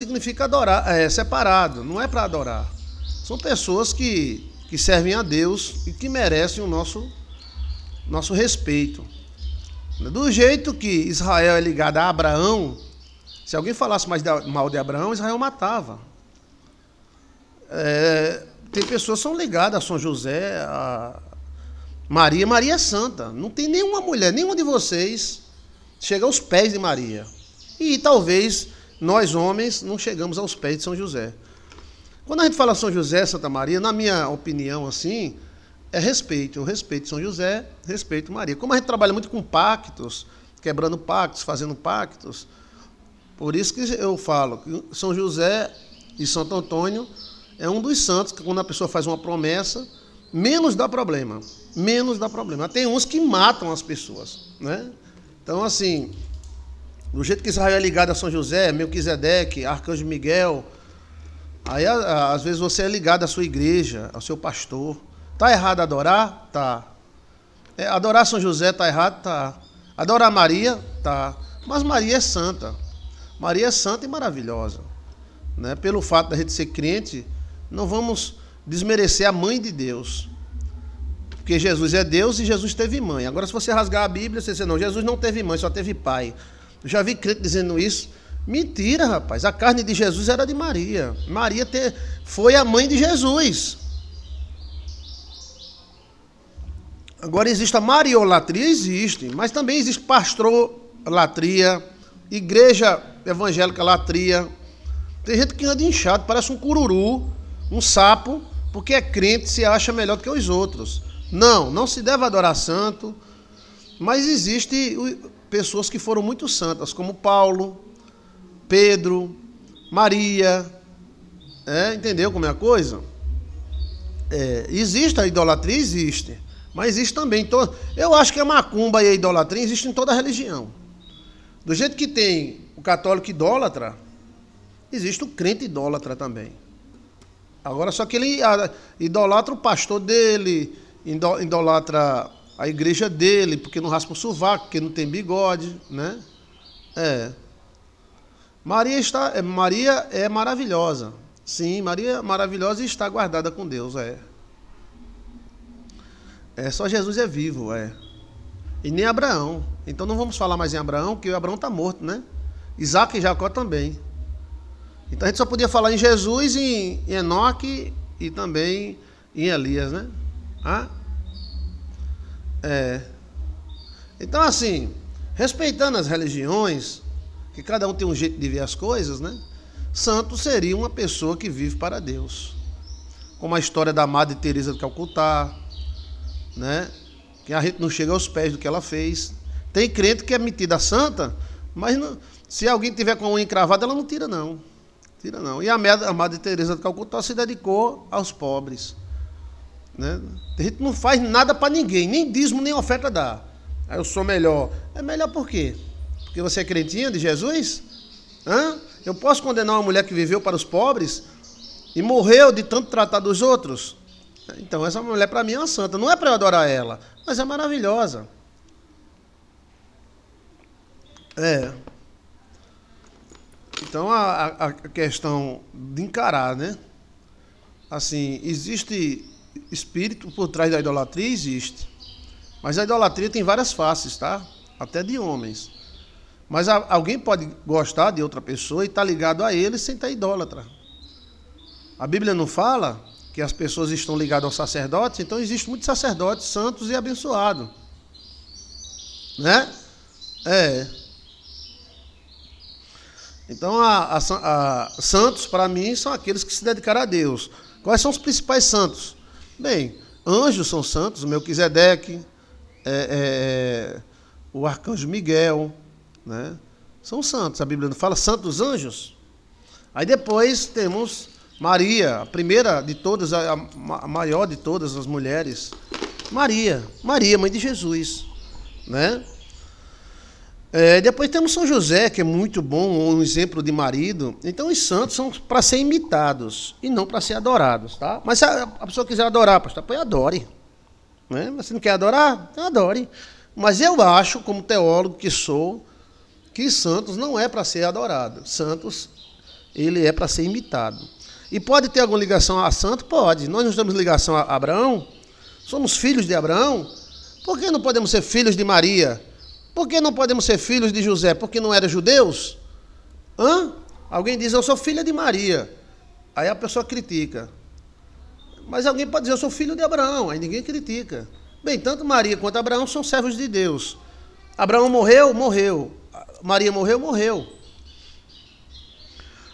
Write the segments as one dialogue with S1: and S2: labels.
S1: significa adorar, é separado, não é para adorar. São pessoas que, que servem a Deus e que merecem o nosso, nosso respeito. Do jeito que Israel é ligado a Abraão, se alguém falasse mais mal de Abraão, Israel matava. É, tem pessoas que são ligadas a São José, a Maria. Maria é santa. Não tem nenhuma mulher, nenhuma de vocês chega aos pés de Maria. E talvez nós homens não chegamos aos pés de São José. Quando a gente fala São José, Santa Maria, na minha opinião, assim, é respeito. Eu respeito São José, respeito Maria. Como a gente trabalha muito com pactos, quebrando pactos, fazendo pactos, por isso que eu falo que São José e Santo Antônio é um dos santos que quando a pessoa faz uma promessa, menos dá problema. Menos dá problema. Tem uns que matam as pessoas, né? Então, assim, do jeito que Israel é ligado a São José, Melquisedeque, Arcanjo Miguel, aí às vezes você é ligado à sua igreja, ao seu pastor. Tá errado adorar? Tá. É, adorar São José tá errado? Tá. Adorar Maria? Tá. Mas Maria é santa. Maria é santa e maravilhosa. Né? Pelo fato da gente ser crente, não vamos desmerecer a mãe de Deus. Porque Jesus é Deus e Jesus teve mãe. Agora, se você rasgar a Bíblia, você diz, não, Jesus não teve mãe, só teve pai. Já vi crente dizendo isso. Mentira, rapaz. A carne de Jesus era de Maria. Maria te... foi a mãe de Jesus. Agora existe a mariolatria, existe, mas também existe pastrolatria, igreja evangélica latria. Tem gente que anda inchado, parece um cururu, um sapo, porque é crente se acha melhor do que os outros. Não, não se deve adorar santo, mas existe pessoas que foram muito santas, como Paulo, Pedro, Maria. É, entendeu como é a coisa? É, existe a idolatria? Existe. Mas existe também. To... Eu acho que a macumba e a idolatria existem em toda a religião. Do jeito que tem o católico idólatra, existe o crente idólatra também. Agora, só que ele idolatra o pastor dele, idolatra a igreja é dele, porque não raspa o sovaco, porque não tem bigode, né? É. Maria está, é, Maria é maravilhosa. Sim, Maria é maravilhosa e está guardada com Deus, é. É, só Jesus é vivo, é. E nem Abraão. Então não vamos falar mais em Abraão, porque Abraão está morto, né? Isaac e Jacó também. Então a gente só podia falar em Jesus, em Enoque e também em Elias, né? Ah? É. Então, assim, respeitando as religiões, que cada um tem um jeito de ver as coisas, né? Santo seria uma pessoa que vive para Deus. Como a história da Madre Teresa de Calcutá, né? Que a gente não chega aos pés do que ela fez. Tem crente que é metida santa, mas não, se alguém tiver com a unha encravada, ela não tira não. Tira não. E a Madre Teresa de Calcutá se dedicou aos pobres. Né? A gente não faz nada para ninguém, nem dízimo, nem oferta dá. Aí eu sou melhor. É melhor por quê? Porque você é crentinha de Jesus? Hã? Eu posso condenar uma mulher que viveu para os pobres e morreu de tanto tratar dos outros? Então, essa mulher para mim é uma santa. Não é para eu adorar ela, mas é maravilhosa. É. Então, a, a questão de encarar, né? Assim, existe espírito por trás da idolatria existe. Mas a idolatria tem várias faces, tá? Até de homens. Mas alguém pode gostar de outra pessoa e estar tá ligado a ele sem estar tá idólatra. A Bíblia não fala que as pessoas estão ligadas aos sacerdotes, então existe muitos sacerdotes santos e abençoados. Né? É. Então, a, a, a santos, para mim, são aqueles que se dedicaram a Deus. Quais são os principais santos? Bem, anjos são santos, o Melquisedeque, é, é, o arcanjo Miguel, né? São santos. A Bíblia não fala santos anjos. Aí depois temos Maria, a primeira de todas, a, a maior de todas as mulheres. Maria, Maria, mãe de Jesus, né? É, depois temos São José, que é muito bom, um exemplo de marido. Então, os santos são para ser imitados e não para ser adorados, tá? Mas se a, a pessoa quiser adorar, pastor, pois adore. Né? Mas se não quer adorar, então, adore. Mas eu acho, como teólogo que sou, que santos não é para ser adorado. Santos, ele é para ser imitado. E pode ter alguma ligação a santo? Pode. Nós não temos ligação a Abraão, somos filhos de Abraão, por que não podemos ser filhos de Maria? Por que não podemos ser filhos de José? Porque não eram judeus? Hã? Alguém diz, eu sou filha de Maria. Aí a pessoa critica. Mas alguém pode dizer, eu sou filho de Abraão. Aí ninguém critica. Bem, tanto Maria quanto Abraão são servos de Deus. Abraão morreu? Morreu. Maria morreu? Morreu.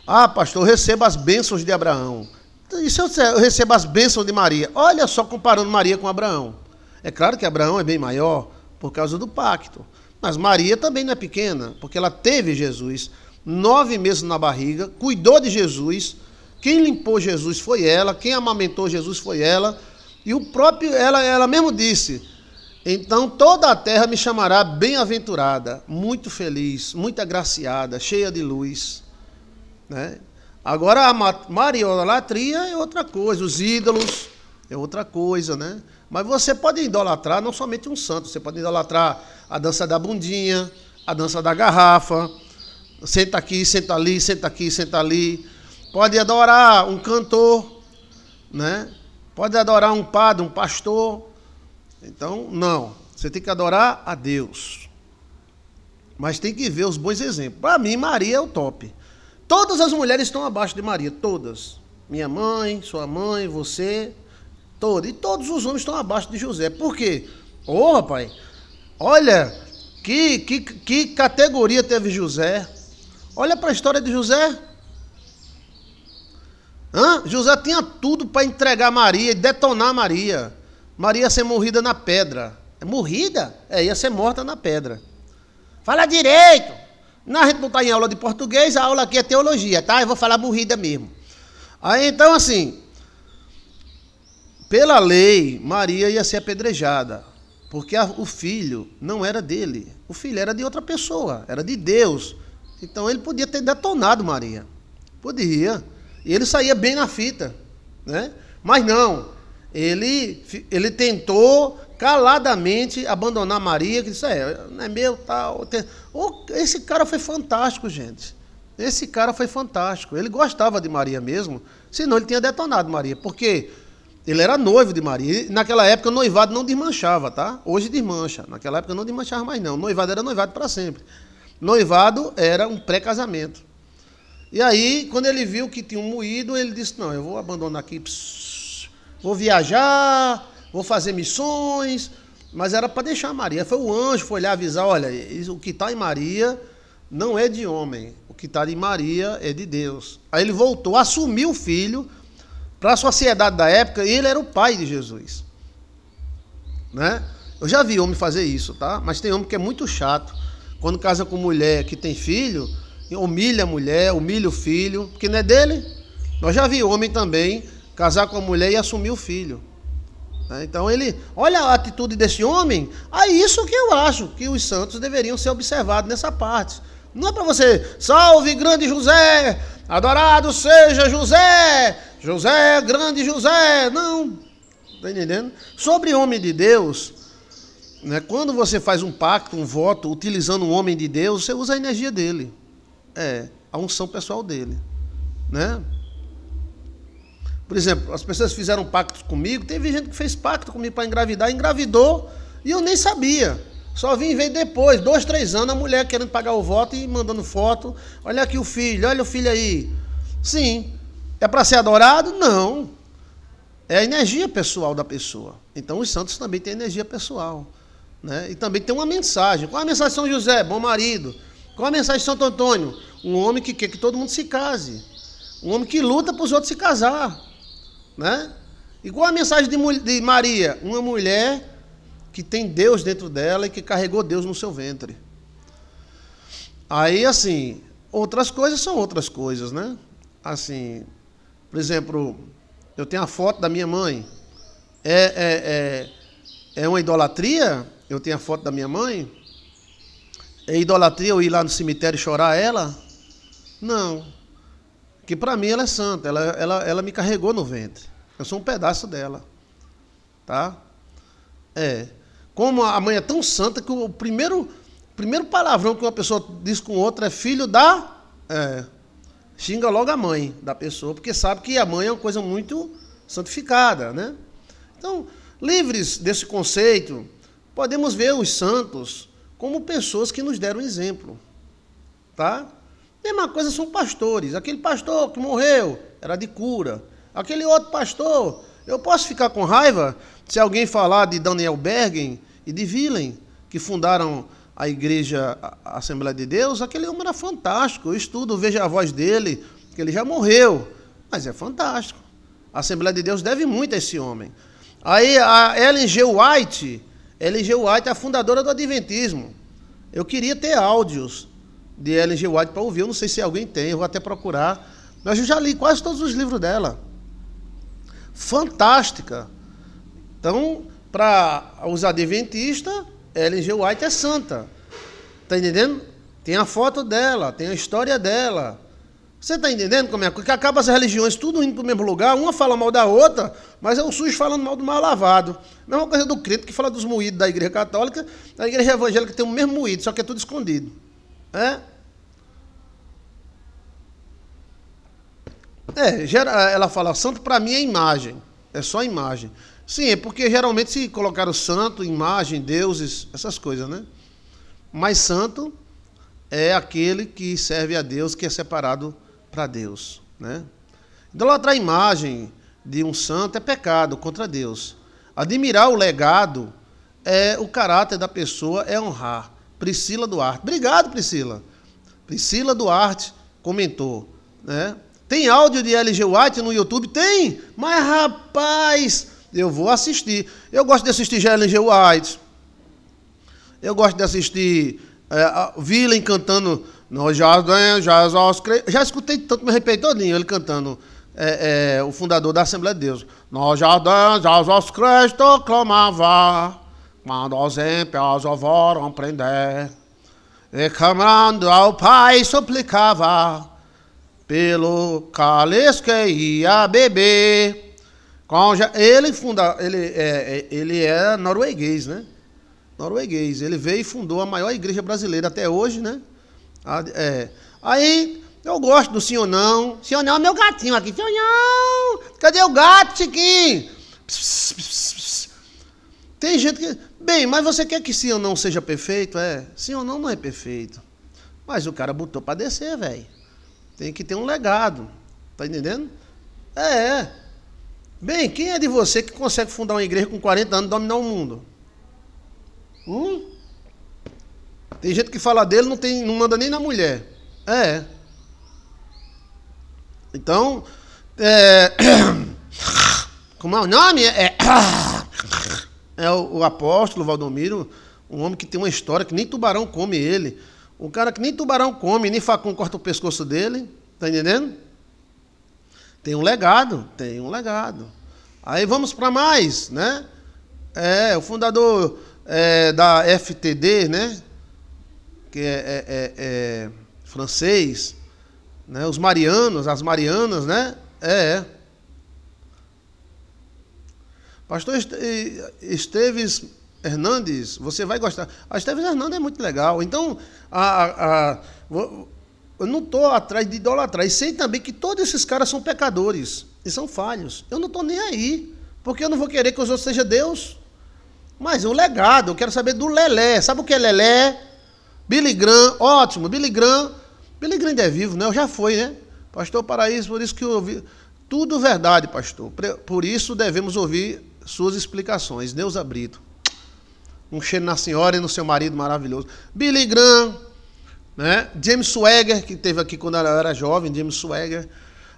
S1: Ah, pastor, eu recebo as bênçãos de Abraão. E se eu, eu recebo as bênçãos de Maria? Olha só comparando Maria com Abraão. É claro que Abraão é bem maior por causa do pacto. Mas Maria também não é pequena, porque ela teve Jesus nove meses na barriga, cuidou de Jesus, quem limpou Jesus foi ela, quem amamentou Jesus foi ela, e o próprio ela ela mesmo disse: "Então toda a terra me chamará bem-aventurada, muito feliz, muito agraciada, cheia de luz", né? Agora a mariolatria é outra coisa, os ídolos é outra coisa, né? Mas você pode idolatrar não somente um santo, você pode idolatrar a dança da bundinha, a dança da garrafa, senta aqui, senta ali, senta aqui, senta ali. Pode adorar um cantor, né? Pode adorar um padre, um pastor. Então, não. Você tem que adorar a Deus. Mas tem que ver os bons exemplos. Para mim, Maria é o top. Todas as mulheres estão abaixo de Maria, todas. Minha mãe, sua mãe, você, e todos os homens estão abaixo de José. Por quê? Ô, oh, rapaz, olha que, que, que categoria teve José. Olha para a história de José. Hã? José tinha tudo para entregar Maria e detonar Maria. Maria ia ser morrida na pedra. É morrida? É, ia ser morta na pedra. Fala direito! Na gente não está em aula de português, a aula aqui é teologia, tá? Eu vou falar morrida mesmo. Aí então assim, pela lei, Maria ia ser apedrejada, porque a, o filho não era dele. O filho era de outra pessoa, era de Deus. Então ele podia ter detonado Maria. Podia. E ele saía bem na fita, né? Mas não. Ele, ele tentou caladamente abandonar Maria, que disse, é, não é meu, tal. Tá, oh, esse cara foi fantástico, gente. Esse cara foi fantástico. Ele gostava de Maria mesmo, senão ele tinha detonado Maria. Por quê? Porque ele era noivo de Maria. E naquela época, noivado não desmanchava, tá? Hoje desmancha. Naquela época não desmanchava mais, não. Noivado era noivado para sempre. Noivado era um pré-casamento. E aí, quando ele viu que tinha um moído, ele disse: Não, eu vou abandonar aqui, vou viajar, vou fazer missões. Mas era para deixar Maria. Foi o anjo, foi lá avisar: Olha, o que está em Maria não é de homem, o que está em Maria é de Deus. Aí ele voltou, assumiu o filho para a sociedade da época, ele era o pai de Jesus. Né? Eu já vi homem fazer isso, tá? Mas tem homem que é muito chato. Quando casa com mulher que tem filho, humilha a mulher, humilha o filho, porque não é dele. Nós já vi homem também casar com a mulher e assumir o filho. Né? Então ele, olha a atitude desse homem, é isso que eu acho que os santos deveriam ser observados nessa parte. Não é para você, salve grande José, adorado seja José, José, grande José, não. Está entendendo? Sobre homem de Deus, né, quando você faz um pacto, um voto, utilizando um homem de Deus, você usa a energia dele. É, a unção pessoal dele. Né? Por exemplo, as pessoas fizeram pactos comigo, teve gente que fez pacto comigo para engravidar, engravidou e eu nem sabia. Só vim ver depois, dois, três anos, a mulher querendo pagar o voto e mandando foto. Olha aqui o filho, olha o filho aí. Sim, é para ser adorado? Não. É a energia pessoal da pessoa. Então os santos também têm energia pessoal. Né? E também tem uma mensagem. Qual a mensagem de São José? Bom marido. Qual a mensagem de Santo Antônio? Um homem que quer que todo mundo se case. Um homem que luta para os outros se casar. Né? E qual a mensagem de, de Maria? Uma mulher que tem Deus dentro dela e que carregou Deus no seu ventre. Aí, assim, outras coisas são outras coisas, né? Assim, por exemplo, eu tenho a foto da minha mãe. É, é, é, é uma idolatria? Eu tenho a foto da minha mãe? É idolatria eu ir lá no cemitério e chorar ela? Não. Que para mim ela é santa, ela, ela, ela me carregou no ventre. Eu sou um pedaço dela. Tá? É. Como a mãe é tão santa que o primeiro, primeiro palavrão que uma pessoa diz com outra é filho da. É xinga logo a mãe da pessoa, porque sabe que a mãe é uma coisa muito santificada, né? Então, livres desse conceito, podemos ver os santos como pessoas que nos deram exemplo, tá? Mesma coisa são pastores. Aquele pastor que morreu era de cura. Aquele outro pastor, eu posso ficar com raiva se alguém falar de Daniel Bergen e de Willen, que fundaram a igreja a Assembleia de Deus, aquele homem era fantástico. Eu estudo, vejo a voz dele, que ele já morreu, mas é fantástico. A Assembleia de Deus deve muito a esse homem. Aí a Ellen G. White, Ellen G. White é a fundadora do Adventismo. Eu queria ter áudios de Ellen G. White para ouvir, eu não sei se alguém tem, eu vou até procurar. Mas eu já li quase todos os livros dela. Fantástica. Então, para os adventistas, Ellen G. White é santa. Tá entendendo? Tem a foto dela, tem a história dela. Você tá entendendo como é? Que acaba as religiões tudo indo para o mesmo lugar, uma fala mal da outra, mas é o SUS falando mal do mal lavado. Mesma coisa do crente que fala dos moídos da igreja católica, da igreja evangélica tem o mesmo moído, só que é tudo escondido. É? É, ela fala, santo para mim é imagem, é só imagem. Sim, é porque geralmente se colocaram santo, imagem, deuses, essas coisas, né? Mas santo é aquele que serve a Deus, que é separado para Deus, né? Idolatrar então, a imagem de um santo é pecado contra Deus. Admirar o legado é o caráter da pessoa, é honrar. Priscila Duarte. Obrigado, Priscila. Priscila Duarte comentou, né? Tem áudio de LG White no YouTube? Tem! Mas rapaz, eu vou assistir. Eu gosto de assistir Gelen G. White. Eu gosto de assistir é, Villain cantando No Jardim, Jesus Cristo. Já escutei tanto, me arrepiei todinho ele cantando. É, é, o fundador da Assembleia de Deus. já damos Jesus Cristo clamava, quando os ímpios o foram prender. E clamando ao Pai suplicava, pelo cálice que ia beber. Ele funda, ele é, é, ele é norueguês, né? Norueguês. Ele veio e fundou a maior igreja brasileira até hoje, né? É. Aí eu gosto do senhor não. Senhor não, é meu gatinho aqui. Senhor não, cadê o gato, Chiquinho? Tem gente que. Bem, mas você quer que sim ou não seja perfeito? É. Sim ou não não é perfeito. Mas o cara botou para descer, velho. Tem que ter um legado. Tá entendendo? É. Bem, quem é de você que consegue fundar uma igreja com 40 anos e dominar o mundo? Hum? Tem gente que fala dele não tem, não manda nem na mulher. É. Então, é, como é o nome? É, é, é o, o apóstolo Valdomiro, um homem que tem uma história que nem tubarão come ele. Um cara que nem tubarão come, nem facão corta o pescoço dele. Tá entendendo? Tem um legado, tem um legado. Aí vamos para mais, né? É, o fundador é, da FTD, né? Que é, é, é, é, francês, né? Os marianos, as marianas, né? É. é. Pastor Esteves Hernandes, você vai gostar. A Esteves Hernandes é muito legal. Então, a, a, a eu não estou atrás de idolatrar. E sei também que todos esses caras são pecadores e são falhos. Eu não estou nem aí, porque eu não vou querer que os outros sejam Deus. Mas o um legado, eu quero saber do Lelé. Sabe o que é Lelé? Billy Graham, ótimo, Billy Graham. Billy Graham é vivo, né? Eu já foi, né? Pastor Paraíso, por isso que eu ouvi. Tudo verdade, pastor. Por isso devemos ouvir suas explicações. Deus abrido. Um cheiro na senhora e no seu marido maravilhoso. Billy Graham, né? James Swagger, que teve aqui quando eu era jovem, James Swagger.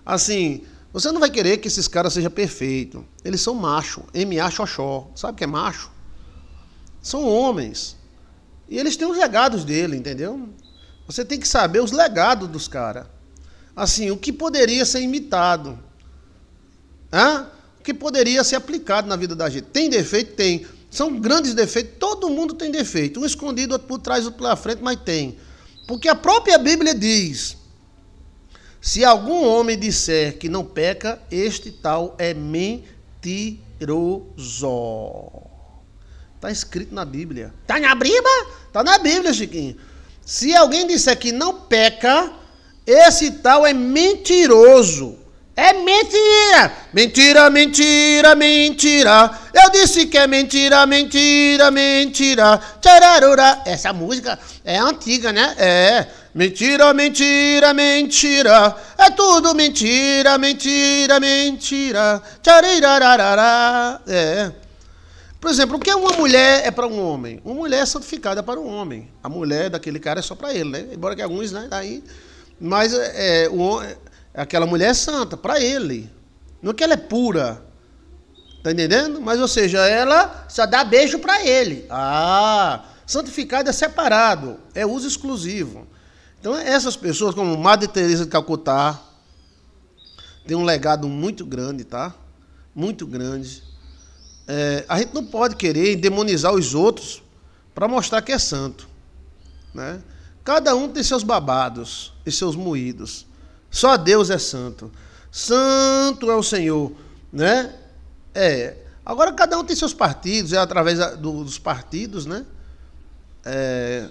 S1: Assim, você não vai querer que esses caras sejam perfeitos. Eles são macho, M.A. Xoxó. Sabe o que é macho? São homens. E eles têm os legados dele, entendeu? Você tem que saber os legados dos caras. Assim, o que poderia ser imitado. Hã? O que poderia ser aplicado na vida da gente. Tem defeito? Tem. São grandes defeitos. Todo mundo tem defeito. Um escondido, outro por trás, outro pela frente, mas tem. Porque a própria Bíblia diz: se algum homem disser que não peca, este tal é mentiroso. Está escrito na Bíblia. Está na Bíblia? Está na Bíblia, Chiquinho. Se alguém disser que não peca, esse tal é mentiroso. É mentira! Mentira, mentira, mentira! Eu disse que é mentira, mentira, mentira! Tchararura! Essa música é antiga, né? É. Mentira, mentira, mentira! É tudo mentira, mentira, mentira! Tarirararará. É. Por exemplo, o que uma mulher é para um homem? Uma mulher é santificada para um homem. A mulher daquele cara é só para ele, né? Embora que alguns, né? Daí. Mas é, o homem Aquela mulher é santa para ele. Não que ela é pura. Tá entendendo? Mas, ou seja, ela só dá beijo para ele. Ah, santificado é separado, é uso exclusivo. Então, essas pessoas, como Madre Teresa de Calcutá, tem um legado muito grande, tá? Muito grande. É, a gente não pode querer demonizar os outros para mostrar que é santo. Né? Cada um tem seus babados e seus moídos. Só Deus é santo. Santo é o Senhor, né? É. Agora cada um tem seus partidos, é através dos partidos, né? É,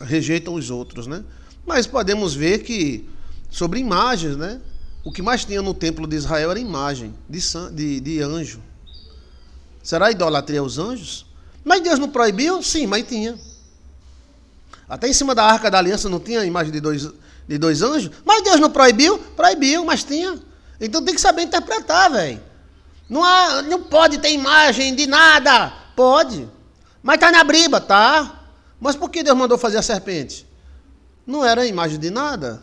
S1: rejeitam os outros, né? Mas podemos ver que sobre imagens, né? O que mais tinha no templo de Israel era imagem de, de, de anjo. Será idolatria aos anjos? Mas Deus não proibiu? Sim, mas tinha. Até em cima da arca da aliança não tinha a imagem de dois de dois anjos? Mas Deus não proibiu? Proibiu, mas tinha. Então tem que saber interpretar, velho. Não, há, não pode ter imagem de nada. Pode. Mas tá na briba, tá? Mas por que Deus mandou fazer a serpente? Não era imagem de nada.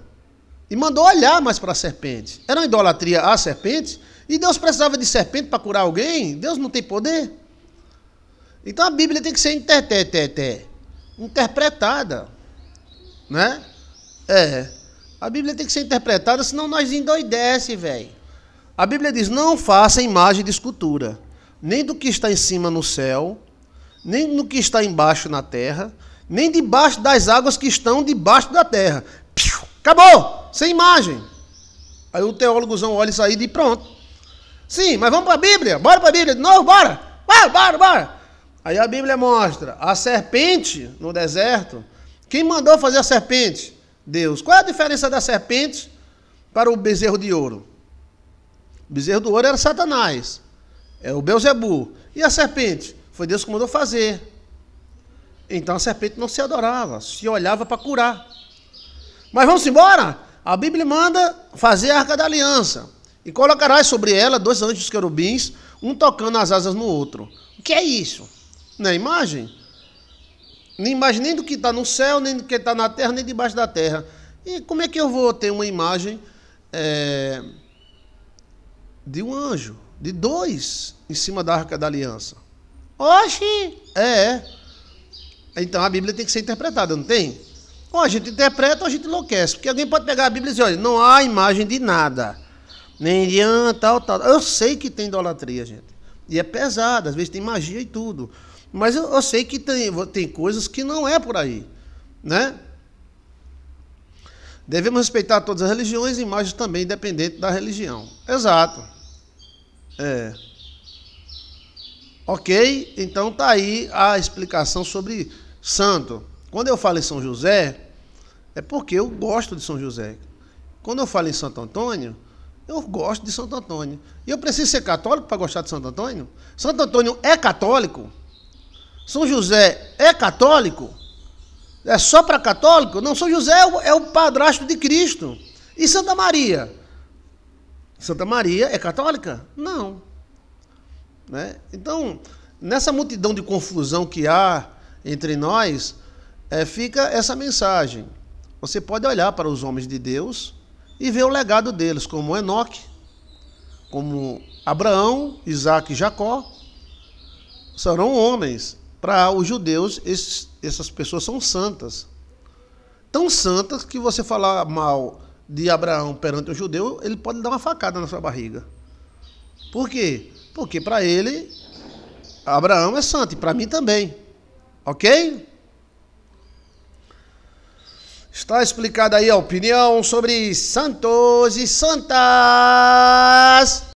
S1: E mandou olhar mais para a serpente. Era uma idolatria a serpente? E Deus precisava de serpente para curar alguém? Deus não tem poder? Então a Bíblia tem que ser interpretada. Né? É. A Bíblia tem que ser interpretada, senão nós endoidece, velho. A Bíblia diz: não faça imagem de escultura, nem do que está em cima no céu, nem do que está embaixo na terra, nem debaixo das águas que estão debaixo da terra. Piu, acabou! Sem imagem. Aí o teólogozão olha isso aí e pronto. Sim, mas vamos para a Bíblia. Bora para a Bíblia de novo, bora. Bora, bora, bora. Aí a Bíblia mostra a serpente no deserto. Quem mandou fazer a serpente? Deus. Qual é a diferença da serpente para o bezerro de ouro? O bezerro de ouro era Satanás, é o Beuzebu. E a serpente? Foi Deus que mandou fazer. Então a serpente não se adorava, se olhava para curar. Mas vamos embora? A Bíblia manda fazer a arca da aliança. E colocarás sobre ela dois anjos querubins, um tocando as asas no outro. O que é isso? Na é imagem? nem mais nem do que está no céu, nem do que está na terra, nem debaixo da terra. E como é que eu vou ter uma imagem é, de um anjo, de dois, em cima da arca da aliança? Oxi! É. Então a Bíblia tem que ser interpretada, não tem? Ou a gente interpreta ou a gente enlouquece. Porque alguém pode pegar a Bíblia e dizer: olha, não há imagem de nada. Nem de tal, tal. Eu sei que tem idolatria, gente. E é pesada, às vezes tem magia e tudo. Mas eu, eu sei que tem, tem coisas que não é por aí, né? Devemos respeitar todas as religiões e imagens também, independente da religião. Exato. É. Ok? Então tá aí a explicação sobre santo. Quando eu falo em São José, é porque eu gosto de São José. Quando eu falo em Santo Antônio, eu gosto de Santo Antônio. E eu preciso ser católico para gostar de Santo Antônio? Santo Antônio é católico? São José é católico? É só para católico? Não, São José é, é o, padrasto de Cristo. E Santa Maria? Santa Maria é católica? Não. Né? Então, nessa multidão de confusão que há entre nós, é, fica essa mensagem. Você pode olhar para os homens de Deus e ver o legado deles, como Enoque, como Abraão, Isaac e Jacó. Serão homens para os judeus, esses, essas pessoas são santas. Tão santas que você falar mal de Abraão perante o judeu, ele pode dar uma facada na sua barriga. Por quê? Porque para ele, Abraão é santo, e para mim também. Ok? Está explicada aí a opinião sobre santos e santas.